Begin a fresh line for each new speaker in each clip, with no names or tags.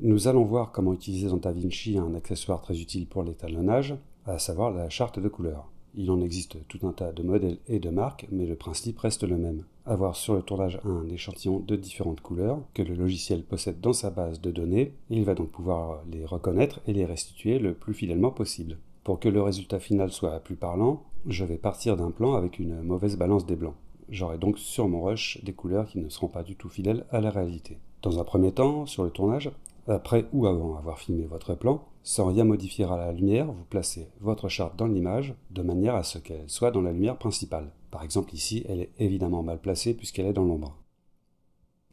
Nous allons voir comment utiliser dans DaVinci un accessoire très utile pour l'étalonnage, à savoir la charte de couleurs. Il en existe tout un tas de modèles et de marques, mais le principe reste le même. Avoir sur le tournage un échantillon de différentes couleurs que le logiciel possède dans sa base de données, il va donc pouvoir les reconnaître et les restituer le plus fidèlement possible. Pour que le résultat final soit plus parlant, je vais partir d'un plan avec une mauvaise balance des blancs. J'aurai donc sur mon rush des couleurs qui ne seront pas du tout fidèles à la réalité. Dans un premier temps, sur le tournage, après ou avant avoir filmé votre plan, sans rien modifier à la lumière, vous placez votre charte dans l'image de manière à ce qu'elle soit dans la lumière principale. Par exemple ici, elle est évidemment mal placée puisqu'elle est dans l'ombre.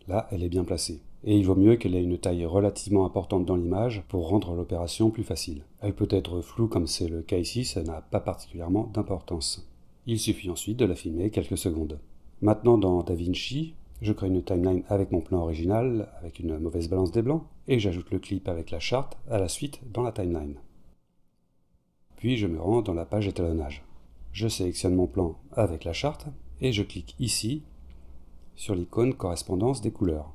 Là, elle est bien placée. Et il vaut mieux qu'elle ait une taille relativement importante dans l'image pour rendre l'opération plus facile. Elle peut être floue comme c'est le cas ici, ça n'a pas particulièrement d'importance. Il suffit ensuite de la filmer quelques secondes. Maintenant dans DaVinci, je crée une timeline avec mon plan original, avec une mauvaise balance des blancs, et j'ajoute le clip avec la charte à la suite dans la timeline. Puis je me rends dans la page étalonnage. Je sélectionne mon plan avec la charte, et je clique ici sur l'icône correspondance des couleurs.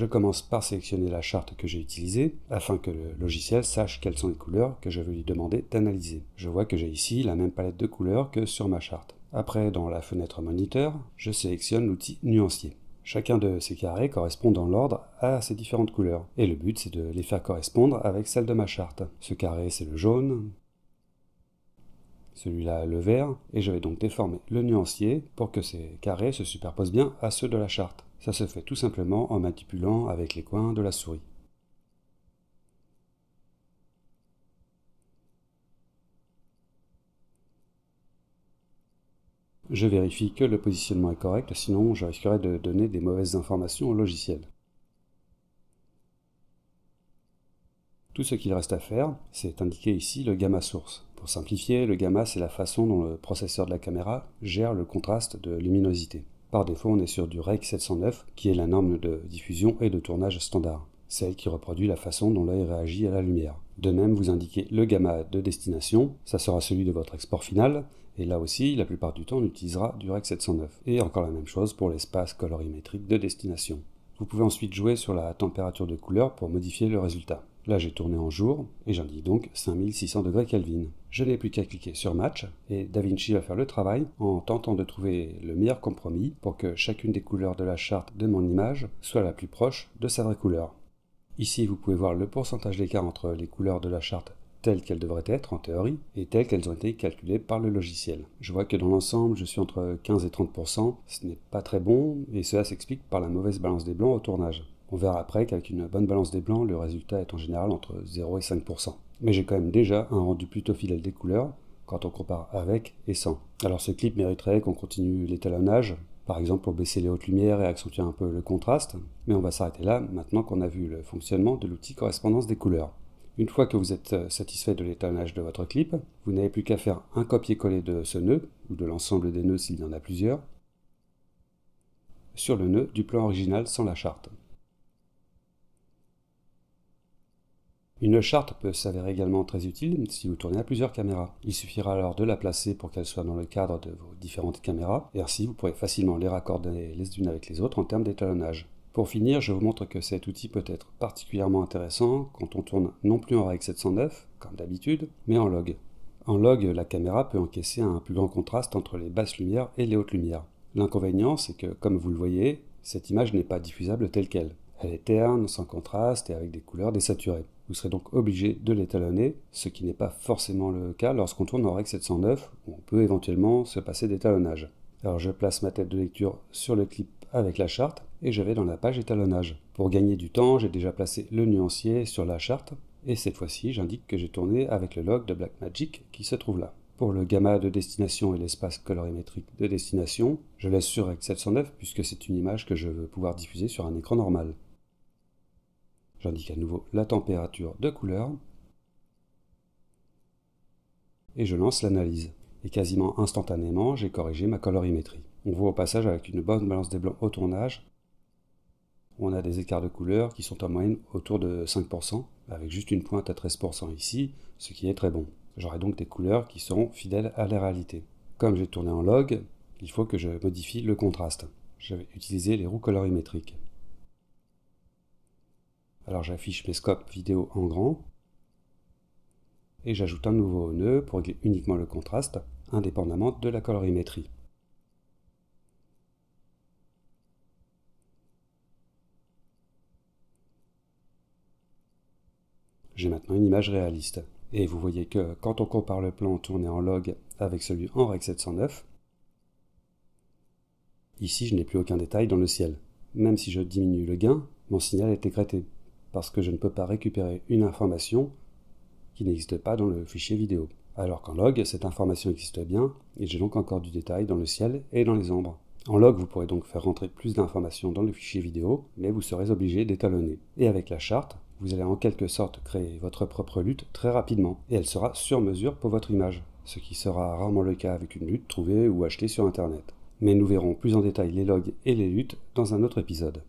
Je commence par sélectionner la charte que j'ai utilisée afin que le logiciel sache quelles sont les couleurs que je veux lui demander d'analyser. Je vois que j'ai ici la même palette de couleurs que sur ma charte. Après, dans la fenêtre Moniteur, je sélectionne l'outil Nuancier. Chacun de ces carrés correspond dans l'ordre à ces différentes couleurs, et le but c'est de les faire correspondre avec celles de ma charte. Ce carré c'est le jaune, celui-là le vert, et je vais donc déformer le nuancier pour que ces carrés se superposent bien à ceux de la charte. Ça se fait tout simplement en manipulant avec les coins de la souris. Je vérifie que le positionnement est correct, sinon je risquerais de donner des mauvaises informations au logiciel. Tout ce qu'il reste à faire, c'est indiquer ici le gamma source. Pour simplifier, le gamma c'est la façon dont le processeur de la caméra gère le contraste de luminosité. Par défaut, on est sur du REC 709 qui est la norme de diffusion et de tournage standard, celle qui reproduit la façon dont l'œil réagit à la lumière. De même, vous indiquez le gamma de destination, ça sera celui de votre export final, et là aussi, la plupart du temps, on utilisera du REC 709. Et encore la même chose pour l'espace colorimétrique de destination. Vous pouvez ensuite jouer sur la température de couleur pour modifier le résultat. Là, j'ai tourné en jour et j'indique donc 5600 degrés Kelvin. Je n'ai plus qu'à cliquer sur Match et DaVinci va faire le travail en tentant de trouver le meilleur compromis pour que chacune des couleurs de la charte de mon image soit la plus proche de sa vraie couleur. Ici, vous pouvez voir le pourcentage d'écart entre les couleurs de la charte telles qu'elles devraient être en théorie et telles qu'elles ont été calculées par le logiciel. Je vois que dans l'ensemble, je suis entre 15 et 30%, ce n'est pas très bon et cela s'explique par la mauvaise balance des blancs au tournage. On verra après qu'avec une bonne balance des blancs, le résultat est en général entre 0 et 5%. Mais j'ai quand même déjà un rendu plutôt fidèle des couleurs quand on compare avec et sans. Alors ce clip mériterait qu'on continue l'étalonnage, par exemple pour baisser les hautes lumières et accentuer un peu le contraste, mais on va s'arrêter là maintenant qu'on a vu le fonctionnement de l'outil correspondance des couleurs. Une fois que vous êtes euh, satisfait de l'étalonnage de votre clip, vous n'avez plus qu'à faire un copier-coller de ce nœud, ou de l'ensemble des nœuds s'il y en a plusieurs, sur le nœud du plan original sans la charte. Une charte peut s'avérer également très utile si vous tournez à plusieurs caméras. Il suffira alors de la placer pour qu'elle soit dans le cadre de vos différentes caméras, et ainsi vous pourrez facilement les raccorder les unes avec les autres en termes d'étalonnage. Pour finir, je vous montre que cet outil peut être particulièrement intéressant quand on tourne non plus en règle 709, comme d'habitude, mais en log. En log, la caméra peut encaisser un plus grand contraste entre les basses lumières et les hautes lumières. L'inconvénient, c'est que, comme vous le voyez, cette image n'est pas diffusable telle qu'elle. Elle est terne, sans contraste et avec des couleurs désaturées. Vous serez donc obligé de l'étalonner, ce qui n'est pas forcément le cas lorsqu'on tourne en rec 709, où on peut éventuellement se passer d'étalonnage. Alors je place ma tête de lecture sur le clip avec la charte et je vais dans la page étalonnage. Pour gagner du temps, j'ai déjà placé le nuancier sur la charte et cette fois-ci j'indique que j'ai tourné avec le log de Blackmagic qui se trouve là. Pour le gamma de destination et l'espace colorimétrique de destination, je laisse sur Rec 709 puisque c'est une image que je veux pouvoir diffuser sur un écran normal. J'indique à nouveau la température de couleur. Et je lance l'analyse. Et quasiment instantanément, j'ai corrigé ma colorimétrie. On voit au passage avec une bonne balance des blancs au tournage, on a des écarts de couleurs qui sont en moyenne autour de 5%, avec juste une pointe à 13% ici, ce qui est très bon. J'aurai donc des couleurs qui seront fidèles à la réalité. Comme j'ai tourné en log, il faut que je modifie le contraste. Je vais utiliser les roues colorimétriques. Alors j'affiche mes scopes vidéo en grand et j'ajoute un nouveau nœud pour régler uniquement le contraste, indépendamment de la colorimétrie. J'ai maintenant une image réaliste. Et vous voyez que quand on compare le plan tourné en log avec celui en REC 709, ici je n'ai plus aucun détail dans le ciel. Même si je diminue le gain, mon signal est écrété parce que je ne peux pas récupérer une information qui n'existe pas dans le fichier vidéo. Alors qu'en log, cette information existe bien, et j'ai donc encore du détail dans le ciel et dans les ombres. En log, vous pourrez donc faire rentrer plus d'informations dans le fichier vidéo, mais vous serez obligé d'étalonner. Et avec la charte, vous allez en quelque sorte créer votre propre lutte très rapidement, et elle sera sur mesure pour votre image, ce qui sera rarement le cas avec une lutte trouvée ou achetée sur Internet. Mais nous verrons plus en détail les logs et les luttes dans un autre épisode.